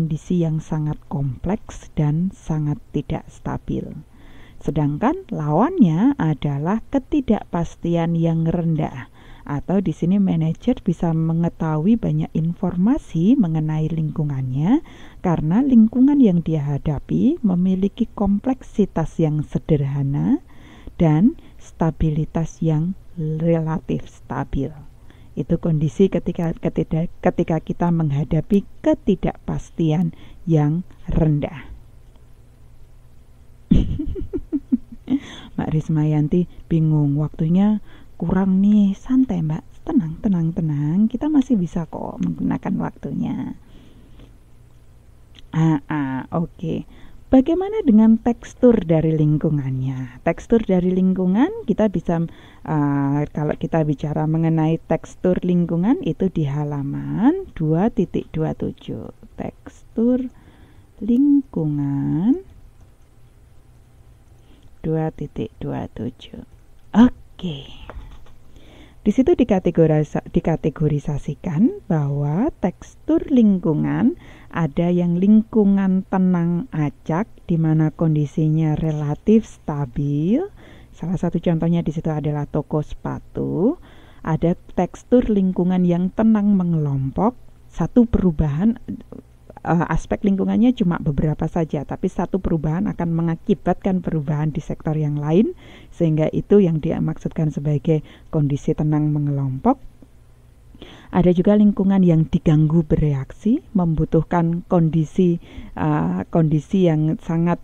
kondisi yang sangat kompleks dan sangat tidak stabil. Sedangkan lawannya adalah ketidakpastian yang rendah atau di sini manajer bisa mengetahui banyak informasi mengenai lingkungannya karena lingkungan yang dia hadapi memiliki kompleksitas yang sederhana dan stabilitas yang relatif stabil. Itu kondisi ketika ketika kita menghadapi ketidakpastian yang rendah. Mbak Rismayanti bingung waktunya kurang nih santai Mbak tenang tenang tenang kita masih bisa kok menggunakan waktunya ah, ah oke okay. Bagaimana dengan tekstur dari lingkungannya? Tekstur dari lingkungan kita bisa uh, kalau kita bicara mengenai tekstur lingkungan itu di halaman 2.27. Tekstur lingkungan 2.27. Oke. Di situ dikategorisasikan bahwa tekstur lingkungan ada yang lingkungan tenang acak di mana kondisinya relatif stabil. Salah satu contohnya di situ adalah toko sepatu. Ada tekstur lingkungan yang tenang mengelompok. Satu perubahan eh, aspek lingkungannya cuma beberapa saja, tapi satu perubahan akan mengakibatkan perubahan di sektor yang lain sehingga itu yang dimaksudkan sebagai kondisi tenang mengelompok ada juga lingkungan yang diganggu bereaksi, membutuhkan kondisi uh, kondisi yang sangat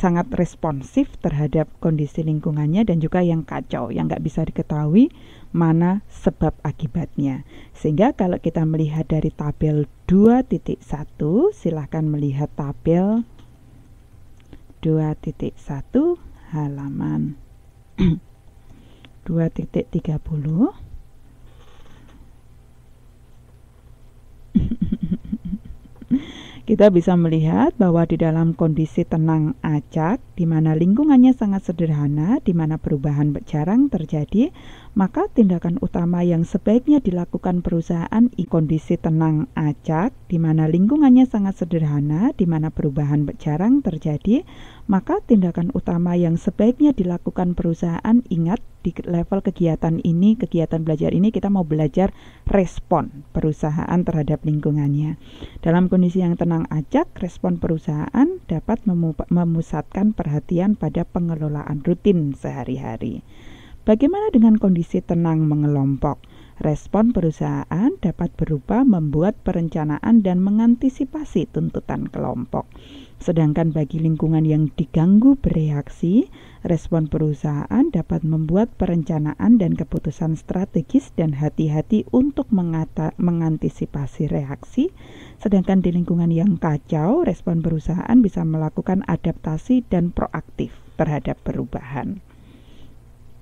sangat responsif terhadap kondisi lingkungannya dan juga yang kacau yang nggak bisa diketahui mana sebab akibatnya. Sehingga kalau kita melihat dari tabel 2.1 silahkan melihat tabel 2.1 halaman 2.30 Kita bisa melihat bahwa di dalam kondisi tenang acak, di mana lingkungannya sangat sederhana, di mana perubahan jarang terjadi, maka tindakan utama yang sebaiknya dilakukan perusahaan di kondisi tenang acak, di mana lingkungannya sangat sederhana, di mana perubahan jarang terjadi, maka tindakan utama yang sebaiknya dilakukan perusahaan ingat di level kegiatan ini, kegiatan belajar ini kita mau belajar respon perusahaan terhadap lingkungannya. Dalam kondisi yang tenang acak, respon perusahaan dapat memusatkan perhatian pada pengelolaan rutin sehari-hari. Bagaimana dengan kondisi tenang mengelompok? Respon perusahaan dapat berupa membuat perencanaan dan mengantisipasi tuntutan kelompok. Sedangkan bagi lingkungan yang diganggu bereaksi, respon perusahaan dapat membuat perencanaan dan keputusan strategis dan hati-hati untuk mengata, mengantisipasi reaksi. Sedangkan di lingkungan yang kacau, respon perusahaan bisa melakukan adaptasi dan proaktif terhadap perubahan.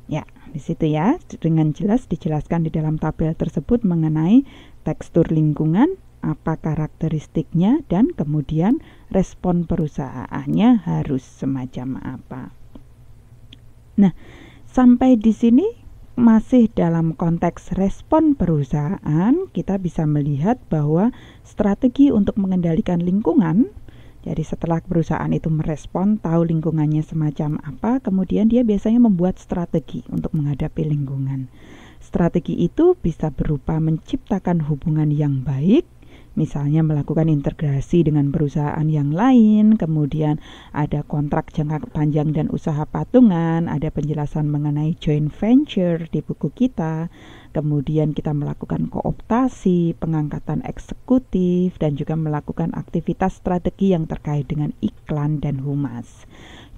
Ya, di situ ya, dengan jelas dijelaskan di dalam tabel tersebut mengenai tekstur lingkungan, apa karakteristiknya, dan kemudian respon perusahaannya harus semacam apa. Nah, sampai di sini masih dalam konteks respon perusahaan, kita bisa melihat bahwa strategi untuk mengendalikan lingkungan jadi setelah perusahaan itu merespon, tahu lingkungannya semacam apa, kemudian dia biasanya membuat strategi untuk menghadapi lingkungan. Strategi itu bisa berupa menciptakan hubungan yang baik misalnya melakukan integrasi dengan perusahaan yang lain, kemudian ada kontrak jangka panjang dan usaha patungan, ada penjelasan mengenai joint venture di buku kita, kemudian kita melakukan kooptasi, pengangkatan eksekutif, dan juga melakukan aktivitas strategi yang terkait dengan iklan dan humas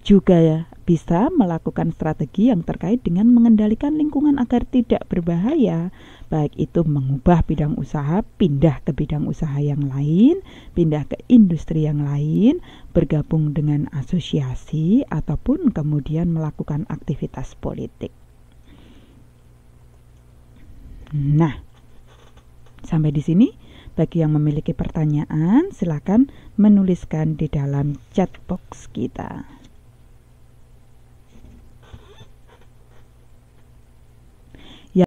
juga bisa melakukan strategi yang terkait dengan mengendalikan lingkungan agar tidak berbahaya, baik itu mengubah bidang usaha, pindah ke bidang usaha yang lain, pindah ke industri yang lain, bergabung dengan asosiasi, ataupun kemudian melakukan aktivitas politik. Nah, sampai di sini. Bagi yang memiliki pertanyaan, silakan menuliskan di dalam chat box kita.